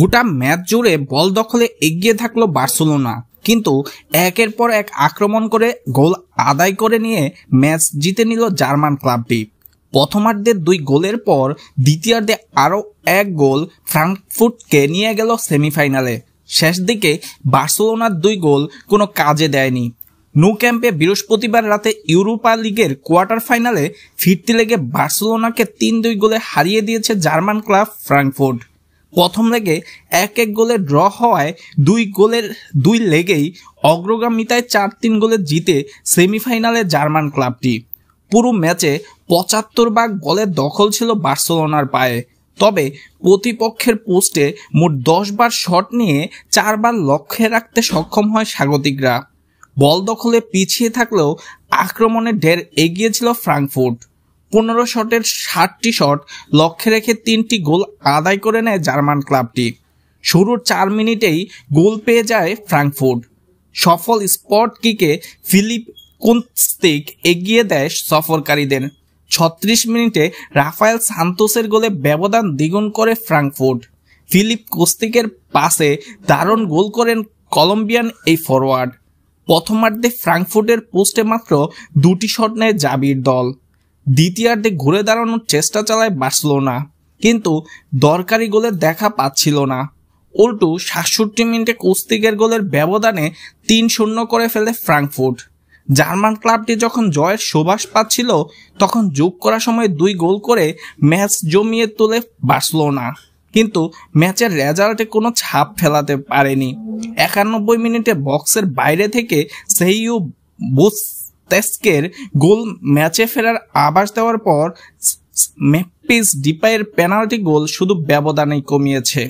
গোটা ম্যাচ জুড়ে বল দখলে এগিয়ে থাকলো বার্সেলোনা কিন্তু একের পর এক আক্রমণ করে গোল আদায় করে নিয়ে ম্যাচ জিতে নিল জার্মান ক্লাবটি প্রথমার্ধের দুই গোলের পর দ্বিতীয়ার্ধে আরও এক গোল ফ্রাঙ্কফুটকে নিয়ে গেল সেমিফাইনালে শেষ দিকে বার্সেলোনার দুই গোল কোনো কাজে দেয়নি নো ক্যাম্পে বৃহস্পতিবার রাতে ইউরোপা লিগের কোয়ার্টার ফাইনালে ফিরতে লেগে বার্সেলোনাকে তিন দুই গোলে হারিয়ে দিয়েছে জার্মান ক্লাব ফ্রাঙ্কফুট প্রথম লেগে এক এক গোলে ড্র হওয়ায় দুই গোলের দুই লেগেই অগ্রগামিতায় চার তিন গোলে জিতে সেমিফাইনালে জার্মান ক্লাবটি পুরো ম্যাচে পঁচাত্তর ভাগ বলের দখল ছিল বার্সেলোনার পায়ে তবে প্রতিপক্ষের পোস্টে মোট দশবার শট নিয়ে চারবার লক্ষ্যে রাখতে সক্ষম হয় স্বাগতিকরা বল দখলে পিছিয়ে থাকলেও আক্রমণে ঢের এগিয়েছিল ফ্রাঙ্কফুর্ট পনেরো শটের ষাটটি শট লক্ষ্যে রেখে তিনটি গোল আদায় করে নেয় জার্মান ক্লাবটি শুরুর চার মিনিটেই গোল পেয়ে যায় ফ্রাঙ্কফুট সফল স্পট কিকে ফিলিপ কুন্তিক এগিয়ে দেয় সফরকারীদের ছত্রিশ মিনিটে রাফায়েল সান্তোসের গোলে ব্যবধান দ্বিগুণ করে ফ্রাঙ্কফুট ফিলিপ কোস্তিকের পাশে দারুণ গোল করেন কলম্বিয়ান এই ফরওয়ার্ড প্রথমার্ধে ফ্রাঙ্কফুটের পোস্টে মাত্র দুটি শট নেয় জাবির দল দ্বিতীয়ার্ধে ঘুরে দাঁড়ানোর চেষ্টা চালায় বার্সেলোনা কিন্তু দরকারি গোলের দেখা পাচ্ছিল না উল্টু সাতষট্টি মিনিটে কুস্তিকের গোলের ব্যবধানে তিন শূন্য করে ফেলে ফ্রাঙ্কফুট জার্মান ক্লাবটি যখন জয়ের সুবাস পাচ্ছিল তখন যোগ করার সময় দুই গোল করে ম্যাচ জমিয়ে তোলে বার্সেলোনা কিন্তু ম্যাচের রেজাল্টে কোনো ছাপ ফেলাতে পারেনি একানব্বই মিনিটে বক্সের বাইরে থেকে সেইও বুস তেস্কের গোল ম্যাচে ফেরার আবাস দেওয়ার পর মেপিস ডিপাইয়ের পেনাল্টি গোল শুধু ব্যবধানেই কমিয়েছে